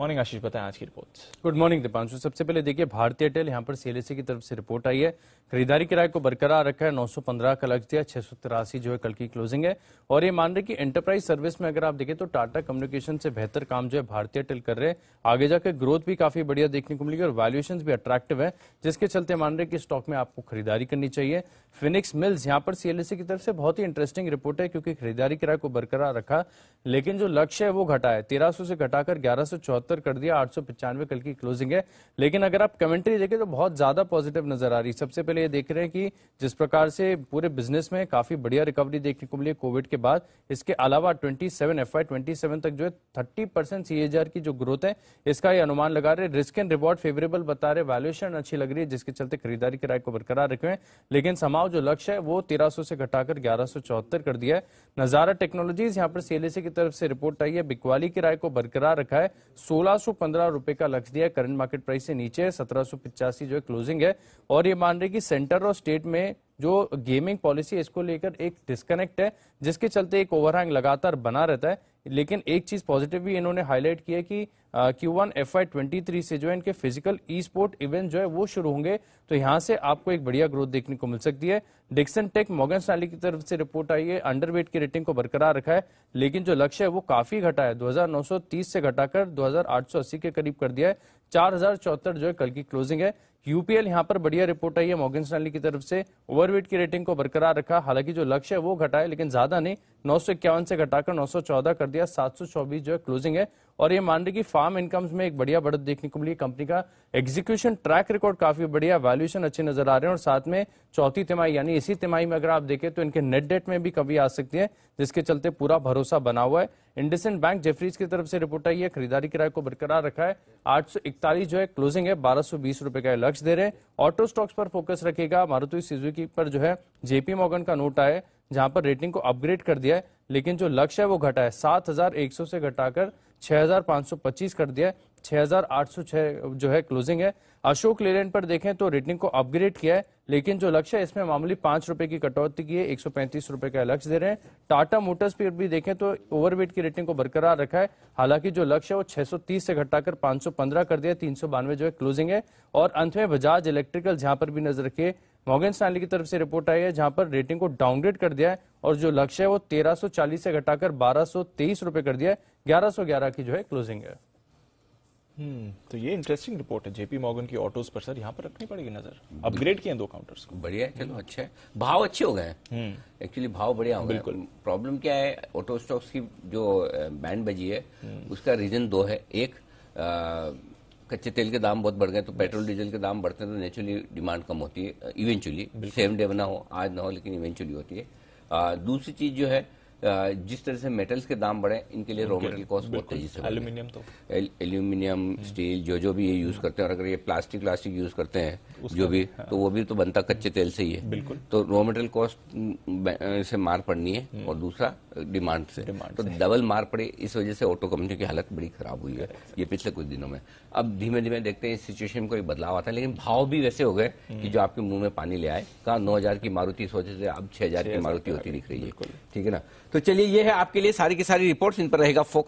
Morning आशीष बताएं आज की रिपोर्ट गुड मॉर्निंग दीपांशु सबसे पहले देखिए भारतीय एयरटेल यहाँ पर सीएलएसी की तरफ से रिपोर्ट आई है खरीदारी किराए को बरकरार रखा है 915 का लक्ष्य दिया छह सौ जो है कल की क्लोजिंग है और ये मान रहे कि एंटरप्राइज सर्विस में अगर आप देखें तो टाटा कम्युनिकेशन से बेहतर काम जो है भारतीय एयरटेल कर रहे हैं आगे जाकर ग्रोथ भी काफी बढ़िया देखने को मिलेगी और वैल्यूएशन भी अट्रैक्टिव है जिसके चलते मान रहे कि स्टॉक में आपको खरीदारी करनी चाहिए फिनिक्स मिल्स यहाँ पर सीएलएसी की तरफ से बहुत ही इंटरेस्टिंग रिपोर्ट है क्योंकि खरीदारी किराए को बरकरार रखा लेकिन जो लक्ष्य है वो घटा है तेरह से घटाकर ग्यारह सत्तर कर दिया आठ सौ कल की क्लोजिंग है लेकिन अगर आप कमेंट्री देखें तो बहुत ज्यादा पॉजिटिव नजर आ रही है सबसे पहले ये देख रहे हैं कि जिस प्रकार से पूरे बिजनेस में काफी बढ़िया रिकवरी देखने को मिली कोविड के बाद इसके अलावा ट्वेंटी सेवन एफ तक जो है थर्टी परसेंट की जो ग्रोथ है इसका ये अनुमान लगा रहे रिस्क एंड रिवॉर्ड फेवरेबल बता रहे वैल्यूएशन अच्छी लग रही है जिसके चलते खरीदारी किराए को बरकरार रखे लेकिन समाव जो लक्ष्य है वो तेरह से घटाकर ग्यारह कर दिया है नजारा टेक्नोलॉजीज यहाँ पर सीएलएसी की तरफ से रिपोर्ट आई है बिकवाली किराए को बरकरार रखा है 1615 रुपए का लक्ष्य दिया करंट मार्केट प्राइस से नीचे सत्रह जो है क्लोजिंग है और ये मान रहे कि सेंटर और स्टेट में जो गेमिंग पॉलिसी है इसको लेकर एक डिस्कनेक्ट है जिसके चलते एक ओवरहैंग लगातार बना रहता है लेकिन एक चीज पॉजिटिव भी इन्होंने हाईलाइट किया कि Q1 FY23 से जो है इनके फिजिकल ई स्पोर्ट इवेंट जो है वो शुरू होंगे तो यहाँ से आपको एक बढ़िया ग्रोथ देखने को मिल सकती है डिक्सन टेक मोगन स्टैली की तरफ से रिपोर्ट आई है अंडरवेट की रेटिंग को बरकरार रखा है लेकिन जो लक्ष्य है वो काफी घटा है 2930 से घटाकर 2880 के करीब कर दिया है चार जो है कल की क्लोजिंग है यूपीएल यहाँ पर बढ़िया रिपोर्ट आई है मॉर्गन स्टैनली की तरफ से ओवरवेट की रेटिंग को बरकरार रखा हालांकि जो लक्ष्य है वो घटा है लेकिन ज्यादा नहीं नौ से घटाकर 914 कर दिया 724 जो है क्लोजिंग है और ये मान रही कि फार्म इनकम्स में एक बढ़िया बढ़त देखने को मिली कंपनी का एग्जीक्यूशन ट्रैक रिकॉर्ड काफी बढ़िया वैल्यूएशन अच्छे नजर आ रहे हैं और साथ में चौथी तिमाही यानी इसी तिमाही में अगर आप देखें तो इनके नेट डेट में भी कमी आ सकती है जिसके चलते पूरा भरोसा बना हुआ है इंडसेंट बैंक जेफरीज की तरफ से रिपोर्ट आई है खरीदारी किराए को बरकरार रखा है इकतालीस जो है क्लोजिंग है बीस रुपए का लक्ष्य दे रहे हैं ऑटो स्टॉक्स पर फोकस रखेगा मारुति सिजुकी पर जो है जेपी मॉगन का नोट आया जहां पर रेटिंग को अपग्रेड कर दिया है लेकिन जो लक्ष्य है वो घटा है सात से घटाकर छह कर दिया है 6,806 जो है क्लोजिंग है अशोक लेलैंड पर देखें तो रेटिंग को अपग्रेड किया है लेकिन जो लक्ष्य है इसमें मामूली पांच रुपए की कटौती की है एक रुपए का लक्ष्य दे रहे हैं टाटा मोटर्स पर भी देखें तो ओवरवेट की रेटिंग को बरकरार रखा है हालांकि जो लक्ष्य है वो 630 से घटाकर 515 कर दिया तीन जो है क्लोजिंग है और अंत में बजाज इलेक्ट्रिकल जहां पर भी नजर रखिये मॉगन स्टैंडली की तरफ से रिपोर्ट आई है जहां पर रेटिंग को डाउनग्रेड कर दिया है और जो लक्ष्य है वो तेरह से घटाकर बारह रुपए कर दिया है ग्यारह की जो है क्लोजिंग है हम्म, तो ये इंटरेस्टिंग रिपोर्ट है जेपी मॉगन की ऑटोज पर सर यहाँ पर रखनी पड़ेगी नजर अपग्रेड किए दो काउंटर्स को बढ़िया चलो अच्छा है भाव अच्छे हो गए एक्चुअली हम्म। भाव बढ़िया हो गए बिल्कुल प्रॉब्लम क्या है ऑटो स्टॉक्स की जो बैंड बजी है हम्म। उसका रीजन दो है एक कच्चे तेल के दाम बहुत बढ़ गए तो पेट्रोल डीजल के दाम बढ़ते हैं तो नेचुरली डिमांड कम होती है इवेंचुअली सेम डे ना हो आज ना हो लेकिन इवेंचुअली होती है दूसरी चीज जो है जिस तरह से मेटल्स के दाम बढ़े इनके लिए रॉ मेटेरियल कॉस्ट बहुत तेजी से एल्यूमिनियम तो एल्यूमिनियम हम्म। स्टील जो जो भी ये यूज करते हैं और अगर ये प्लास्टिक व्लास्टिक यूज करते हैं जो भी हाँ। तो वो भी तो बनता कच्चे तेल से ही है बिल्कुल तो रॉ मेटेरियल कॉस्ट से मार पड़नी है हम्म। और दूसरा डिमांड से तो डबल मार पड़े इस वजह से ऑटो कंपनी की हालत बड़ी खराब हुई है ये पिछले कुछ दिनों में अब धीमे धीमे देखते हैं इस सिचुएशन में कोई बदलाव आता है लेकिन भाव भी वैसे हो गए कि हम्म। जो आपके मुंह में पानी ले आए कहा नौ हजार की मारुति सोचे से अब छह हजार की मारुति होती दिख रही है ठीक है ना तो चलिए ये है आपके लिए सारी की सारी रिपोर्ट्स इन पर रहेगा फोकस